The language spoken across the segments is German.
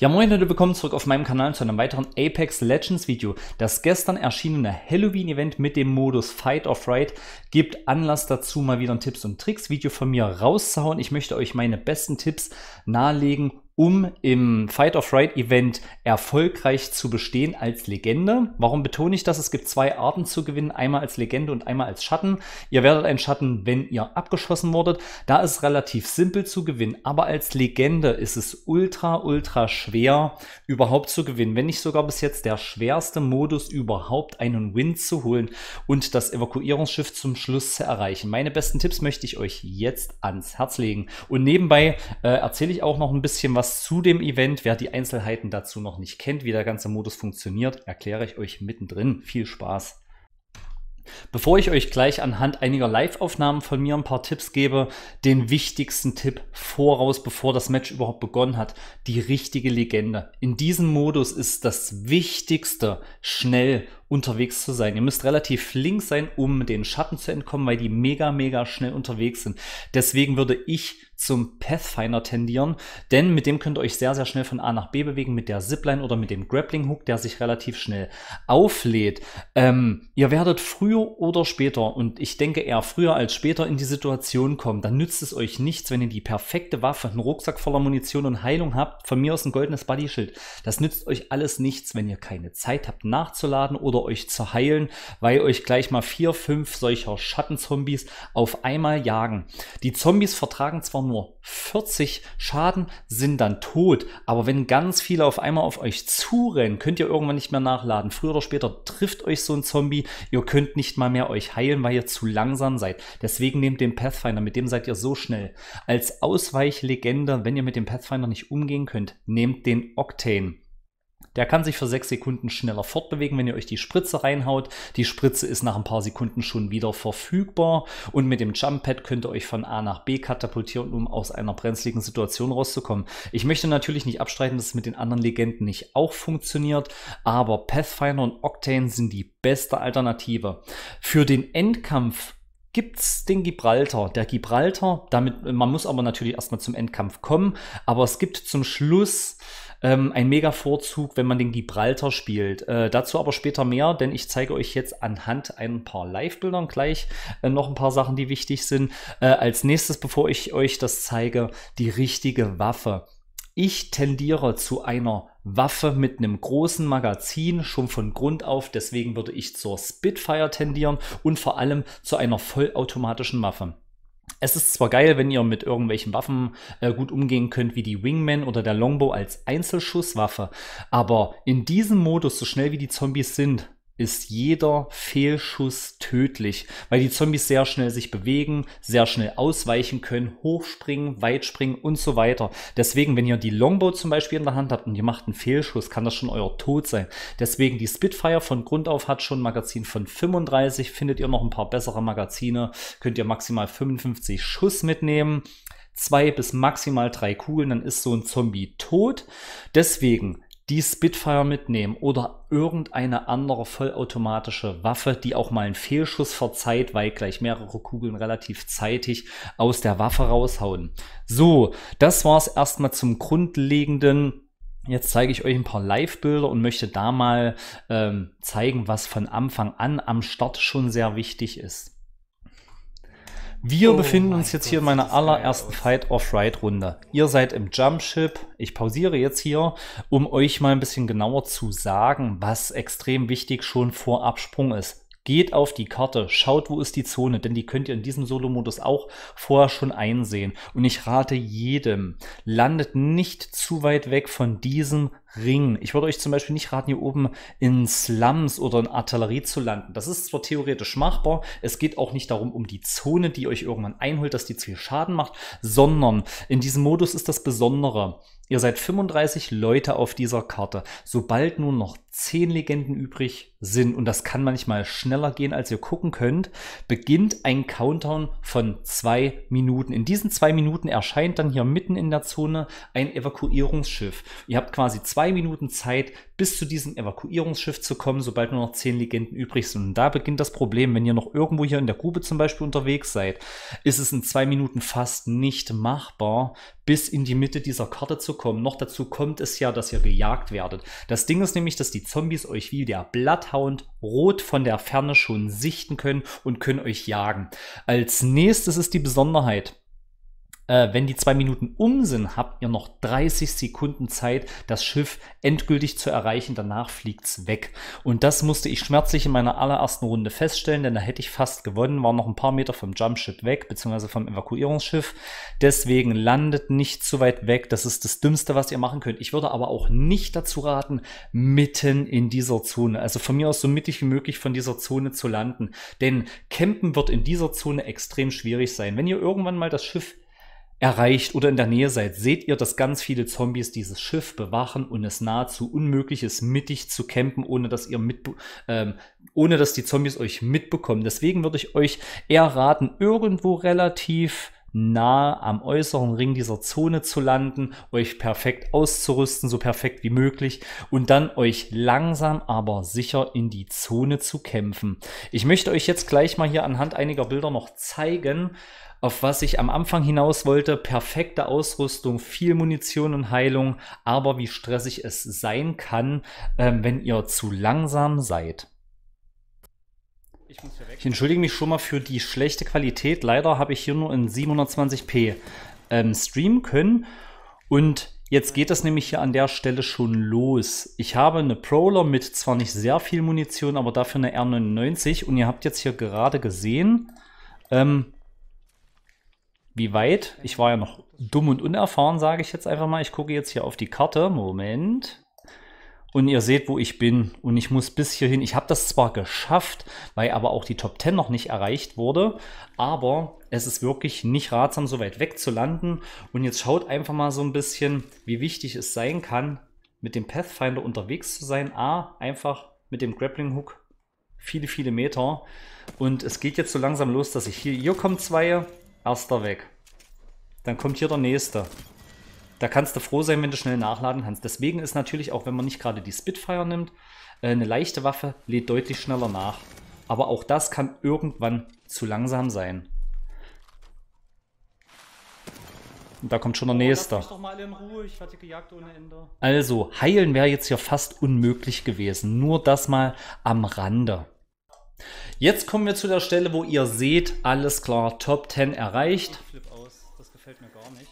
Ja moin Leute, willkommen zurück auf meinem Kanal zu einem weiteren Apex Legends Video. Das gestern erschienene Halloween Event mit dem Modus Fight or Fright gibt Anlass dazu, mal wieder ein Tipps und Tricks Video von mir rauszuhauen. Ich möchte euch meine besten Tipps nahelegen, um im Fight of Fright Event erfolgreich zu bestehen als Legende. Warum betone ich das? Es gibt zwei Arten zu gewinnen, einmal als Legende und einmal als Schatten. Ihr werdet ein Schatten, wenn ihr abgeschossen wurdet. Da ist es relativ simpel zu gewinnen, aber als Legende ist es ultra, ultra schwer überhaupt zu gewinnen. Wenn nicht sogar bis jetzt der schwerste Modus überhaupt, einen Win zu holen und das Evakuierungsschiff zum Schluss zu erreichen. Meine besten Tipps möchte ich euch jetzt ans Herz legen. Und nebenbei äh, erzähle ich auch noch ein bisschen was was zu dem Event, wer die Einzelheiten dazu noch nicht kennt, wie der ganze Modus funktioniert, erkläre ich euch mittendrin. Viel Spaß! Bevor ich euch gleich anhand einiger Live-Aufnahmen von mir ein paar Tipps gebe, den wichtigsten Tipp voraus, bevor das Match überhaupt begonnen hat, die richtige Legende. In diesem Modus ist das Wichtigste, schnell unterwegs zu sein. Ihr müsst relativ flink sein, um den Schatten zu entkommen, weil die mega, mega schnell unterwegs sind. Deswegen würde ich zum Pathfinder tendieren, denn mit dem könnt ihr euch sehr, sehr schnell von A nach B bewegen, mit der Zipline oder mit dem Grappling Hook, der sich relativ schnell auflädt. Ähm, ihr werdet früher oder später, und ich denke eher früher als später, in die Situation kommen. Dann nützt es euch nichts, wenn ihr die perfekte Waffe, einen Rucksack voller Munition und Heilung habt, von mir aus ein goldenes Bodyschild. Das nützt euch alles nichts, wenn ihr keine Zeit habt nachzuladen oder oder euch zu heilen, weil euch gleich mal vier, fünf solcher Schattenzombies auf einmal jagen. Die Zombies vertragen zwar nur 40 Schaden, sind dann tot, aber wenn ganz viele auf einmal auf euch zurennen, könnt ihr irgendwann nicht mehr nachladen. Früher oder später trifft euch so ein Zombie, ihr könnt nicht mal mehr euch heilen, weil ihr zu langsam seid. Deswegen nehmt den Pathfinder, mit dem seid ihr so schnell. Als Ausweichlegende, wenn ihr mit dem Pathfinder nicht umgehen könnt, nehmt den Octane. Der kann sich für sechs Sekunden schneller fortbewegen, wenn ihr euch die Spritze reinhaut. Die Spritze ist nach ein paar Sekunden schon wieder verfügbar und mit dem Jump Pad könnt ihr euch von A nach B katapultieren, um aus einer brenzligen Situation rauszukommen. Ich möchte natürlich nicht abstreiten, dass es mit den anderen Legenden nicht auch funktioniert, aber Pathfinder und Octane sind die beste Alternative. Für den Endkampf gibt es den Gibraltar. Der Gibraltar, damit man muss aber natürlich erstmal zum Endkampf kommen, aber es gibt zum Schluss ähm, ein mega Vorzug, wenn man den Gibraltar spielt. Äh, dazu aber später mehr, denn ich zeige euch jetzt anhand ein paar Live-Bildern gleich äh, noch ein paar Sachen, die wichtig sind. Äh, als nächstes, bevor ich euch das zeige, die richtige Waffe. Ich tendiere zu einer Waffe mit einem großen Magazin schon von Grund auf. Deswegen würde ich zur Spitfire tendieren und vor allem zu einer vollautomatischen Waffe. Es ist zwar geil, wenn ihr mit irgendwelchen Waffen äh, gut umgehen könnt, wie die Wingman oder der Longbow als Einzelschusswaffe, aber in diesem Modus, so schnell wie die Zombies sind, ist jeder Fehlschuss tödlich, weil die Zombies sehr schnell sich bewegen, sehr schnell ausweichen können, hochspringen, weit springen und so weiter. Deswegen, wenn ihr die Longbow zum Beispiel in der Hand habt und ihr macht einen Fehlschuss, kann das schon euer Tod sein. Deswegen, die Spitfire von Grund auf hat schon ein Magazin von 35, findet ihr noch ein paar bessere Magazine, könnt ihr maximal 55 Schuss mitnehmen. Zwei bis maximal drei Kugeln, dann ist so ein Zombie tot. Deswegen die Spitfire mitnehmen oder irgendeine andere vollautomatische Waffe, die auch mal einen Fehlschuss verzeiht, weil gleich mehrere Kugeln relativ zeitig aus der Waffe raushauen. So, das war's erstmal zum Grundlegenden. Jetzt zeige ich euch ein paar Live-Bilder und möchte da mal ähm, zeigen, was von Anfang an am Start schon sehr wichtig ist. Wir oh befinden uns jetzt hier in meiner allerersten Fight-of-Ride-Runde. Ihr seid im Jumpship. Ich pausiere jetzt hier, um euch mal ein bisschen genauer zu sagen, was extrem wichtig schon vor Absprung ist. Geht auf die Karte, schaut, wo ist die Zone, denn die könnt ihr in diesem Solo-Modus auch vorher schon einsehen. Und ich rate jedem, landet nicht zu weit weg von diesem Ring. Ich würde euch zum Beispiel nicht raten, hier oben in Slums oder in Artillerie zu landen. Das ist zwar theoretisch machbar, es geht auch nicht darum, um die Zone, die euch irgendwann einholt, dass die zu viel Schaden macht, sondern in diesem Modus ist das Besondere. Ihr seid 35 Leute auf dieser Karte. Sobald nur noch 10 Legenden übrig sind, und das kann manchmal schneller gehen, als ihr gucken könnt, beginnt ein Countdown von zwei Minuten. In diesen zwei Minuten erscheint dann hier mitten in der Zone ein Evakuierungsschiff. Ihr habt quasi zwei zwei Minuten Zeit, bis zu diesem Evakuierungsschiff zu kommen, sobald nur noch zehn Legenden übrig sind. Und da beginnt das Problem. Wenn ihr noch irgendwo hier in der Grube zum Beispiel unterwegs seid, ist es in zwei Minuten fast nicht machbar, bis in die Mitte dieser Karte zu kommen. Noch dazu kommt es ja, dass ihr gejagt werdet. Das Ding ist nämlich, dass die Zombies euch wie der Bloodhound rot von der Ferne schon sichten können und können euch jagen. Als nächstes ist die Besonderheit äh, wenn die zwei Minuten um sind, habt ihr noch 30 Sekunden Zeit, das Schiff endgültig zu erreichen. Danach fliegt es weg. Und das musste ich schmerzlich in meiner allerersten Runde feststellen, denn da hätte ich fast gewonnen, war noch ein paar Meter vom Jumpship weg, beziehungsweise vom Evakuierungsschiff. Deswegen landet nicht zu weit weg. Das ist das Dümmste, was ihr machen könnt. Ich würde aber auch nicht dazu raten, mitten in dieser Zone, also von mir aus so mittig wie möglich von dieser Zone zu landen. Denn Campen wird in dieser Zone extrem schwierig sein. Wenn ihr irgendwann mal das Schiff erreicht oder in der Nähe seid, seht ihr, dass ganz viele Zombies dieses Schiff bewachen und es nahezu unmöglich ist, mittig zu campen, ohne dass ihr mit, ähm, ohne dass die Zombies euch mitbekommen. Deswegen würde ich euch eher raten, irgendwo relativ nah am äußeren Ring dieser Zone zu landen, euch perfekt auszurüsten, so perfekt wie möglich und dann euch langsam aber sicher in die Zone zu kämpfen. Ich möchte euch jetzt gleich mal hier anhand einiger Bilder noch zeigen, auf was ich am Anfang hinaus wollte. Perfekte Ausrüstung, viel Munition und Heilung, aber wie stressig es sein kann, äh, wenn ihr zu langsam seid. Ich muss hier weg. Ich entschuldige mich schon mal für die schlechte Qualität. Leider habe ich hier nur in 720p ähm, streamen können. Und jetzt geht das nämlich hier an der Stelle schon los. Ich habe eine Prowler mit zwar nicht sehr viel Munition, aber dafür eine R99. Und ihr habt jetzt hier gerade gesehen, ähm, wie weit. Ich war ja noch dumm und unerfahren, sage ich jetzt einfach mal. Ich gucke jetzt hier auf die Karte. Moment und ihr seht, wo ich bin und ich muss bis hierhin. Ich habe das zwar geschafft, weil aber auch die Top 10 noch nicht erreicht wurde, aber es ist wirklich nicht ratsam, so weit weg zu landen. Und jetzt schaut einfach mal so ein bisschen, wie wichtig es sein kann, mit dem Pathfinder unterwegs zu sein. A, einfach mit dem Grappling Hook viele, viele Meter. Und es geht jetzt so langsam los, dass ich hier, hier kommen zwei, erster weg. Dann kommt hier der nächste. Da kannst du froh sein, wenn du schnell nachladen kannst. Deswegen ist natürlich auch, wenn man nicht gerade die Spitfire nimmt, äh, eine leichte Waffe lädt deutlich schneller nach. Aber auch das kann irgendwann zu langsam sein. Und da kommt schon der oh, nächste. Also, heilen wäre jetzt hier fast unmöglich gewesen. Nur das mal am Rande. Jetzt kommen wir zu der Stelle, wo ihr seht, alles klar, Top 10 erreicht. Ich oh, flip aus, das gefällt mir gar nicht.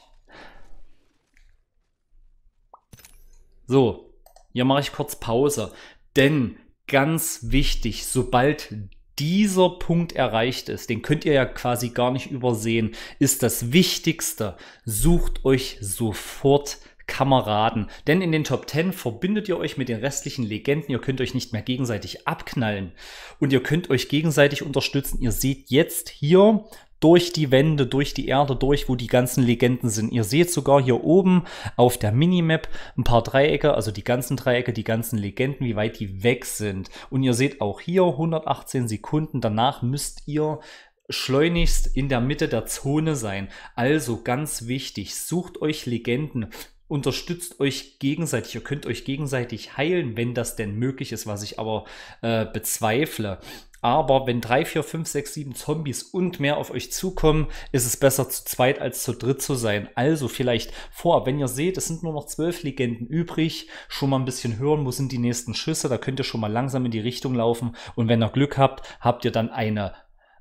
So, hier mache ich kurz Pause, denn ganz wichtig, sobald dieser Punkt erreicht ist, den könnt ihr ja quasi gar nicht übersehen, ist das Wichtigste, sucht euch sofort Kameraden. Denn in den Top 10 verbindet ihr euch mit den restlichen Legenden. Ihr könnt euch nicht mehr gegenseitig abknallen. Und ihr könnt euch gegenseitig unterstützen. Ihr seht jetzt hier durch die Wände, durch die Erde, durch, wo die ganzen Legenden sind. Ihr seht sogar hier oben auf der Minimap ein paar Dreiecke, also die ganzen Dreiecke, die ganzen Legenden, wie weit die weg sind. Und ihr seht auch hier 118 Sekunden. Danach müsst ihr schleunigst in der Mitte der Zone sein. Also ganz wichtig, sucht euch Legenden, unterstützt euch gegenseitig, ihr könnt euch gegenseitig heilen, wenn das denn möglich ist, was ich aber äh, bezweifle. Aber wenn drei, vier, fünf, sechs, sieben Zombies und mehr auf euch zukommen, ist es besser zu zweit als zu dritt zu sein. Also vielleicht vor, wenn ihr seht, es sind nur noch zwölf Legenden übrig, schon mal ein bisschen hören, wo sind die nächsten Schüsse, da könnt ihr schon mal langsam in die Richtung laufen. Und wenn ihr Glück habt, habt ihr dann eine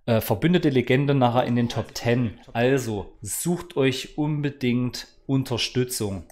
äh, verbündete Legende nachher in den Top 10. Also sucht euch unbedingt Unterstützung.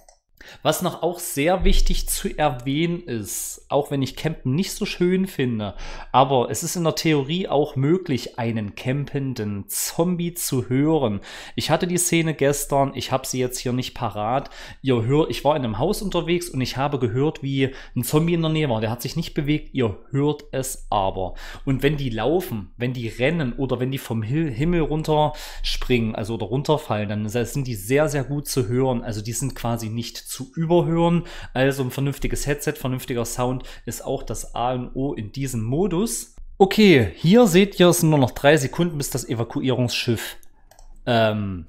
Was noch auch sehr wichtig zu erwähnen ist, auch wenn ich Campen nicht so schön finde, aber es ist in der Theorie auch möglich, einen campenden Zombie zu hören. Ich hatte die Szene gestern, ich habe sie jetzt hier nicht parat. Ihr hört, ich war in einem Haus unterwegs und ich habe gehört, wie ein Zombie in der Nähe war. Der hat sich nicht bewegt, ihr hört es aber. Und wenn die laufen, wenn die rennen oder wenn die vom Himmel runterspringen, also oder runterfallen, dann sind die sehr, sehr gut zu hören. Also die sind quasi nicht zu zu überhören. Also ein vernünftiges Headset, vernünftiger Sound ist auch das A und O in diesem Modus. Okay, hier seht ihr, es sind nur noch drei Sekunden, bis das Evakuierungsschiff ähm,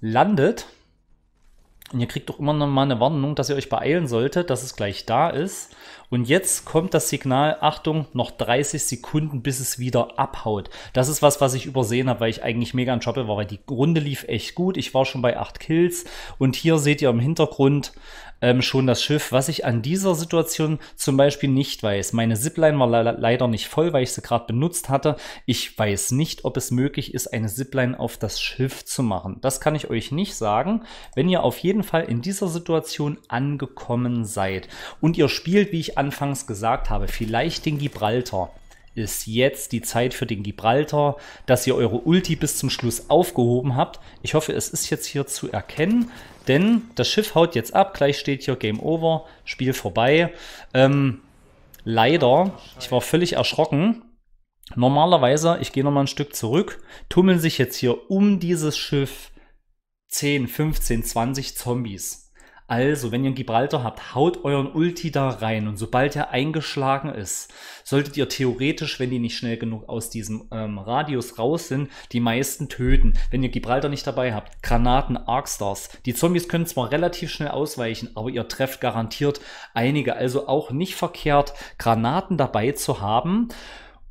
landet. Und ihr kriegt doch immer noch mal eine Warnung, dass ihr euch beeilen solltet, dass es gleich da ist. Und jetzt kommt das Signal, Achtung, noch 30 Sekunden, bis es wieder abhaut. Das ist was, was ich übersehen habe, weil ich eigentlich mega in Choppel war, weil die Runde lief echt gut. Ich war schon bei 8 Kills. Und hier seht ihr im Hintergrund ähm, schon das Schiff. Was ich an dieser Situation zum Beispiel nicht weiß, meine Zipline war leider nicht voll, weil ich sie gerade benutzt hatte. Ich weiß nicht, ob es möglich ist, eine Zipline auf das Schiff zu machen. Das kann ich euch nicht sagen. Wenn ihr auf jeden Fall in dieser Situation angekommen seid und ihr spielt, wie ich anfangs gesagt habe, vielleicht den Gibraltar ist jetzt die Zeit für den Gibraltar, dass ihr eure Ulti bis zum Schluss aufgehoben habt. Ich hoffe, es ist jetzt hier zu erkennen, denn das Schiff haut jetzt ab. Gleich steht hier Game Over, Spiel vorbei. Ähm, leider, ich war völlig erschrocken. Normalerweise, ich gehe nochmal ein Stück zurück, tummeln sich jetzt hier um dieses Schiff 10, 15, 20 Zombies. Also, wenn ihr einen Gibraltar habt, haut euren Ulti da rein und sobald er eingeschlagen ist, solltet ihr theoretisch, wenn die nicht schnell genug aus diesem ähm, Radius raus sind, die meisten töten. Wenn ihr Gibraltar nicht dabei habt, Granaten, Arkstars. Die Zombies können zwar relativ schnell ausweichen, aber ihr trefft garantiert einige. Also auch nicht verkehrt, Granaten dabei zu haben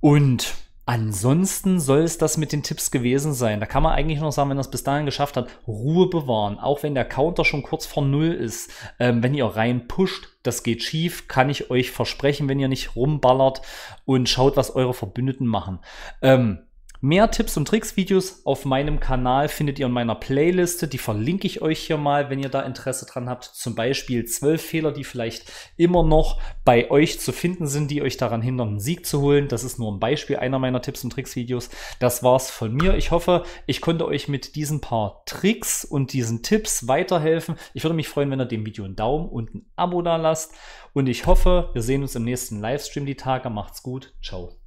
und Ansonsten soll es das mit den Tipps gewesen sein. Da kann man eigentlich noch sagen, wenn das bis dahin geschafft hat, Ruhe bewahren. Auch wenn der Counter schon kurz vor Null ist. Ähm, wenn ihr rein pusht, das geht schief, kann ich euch versprechen, wenn ihr nicht rumballert und schaut, was eure Verbündeten machen. Ähm, Mehr Tipps und Tricks-Videos auf meinem Kanal findet ihr in meiner Playliste. Die verlinke ich euch hier mal, wenn ihr da Interesse dran habt. Zum Beispiel 12 Fehler, die vielleicht immer noch bei euch zu finden sind, die euch daran hindern, einen Sieg zu holen. Das ist nur ein Beispiel einer meiner Tipps und Tricks-Videos. Das war's von mir. Ich hoffe, ich konnte euch mit diesen paar Tricks und diesen Tipps weiterhelfen. Ich würde mich freuen, wenn ihr dem Video einen Daumen und ein Abo da lasst. Und ich hoffe, wir sehen uns im nächsten Livestream die Tage. Macht's gut. Ciao.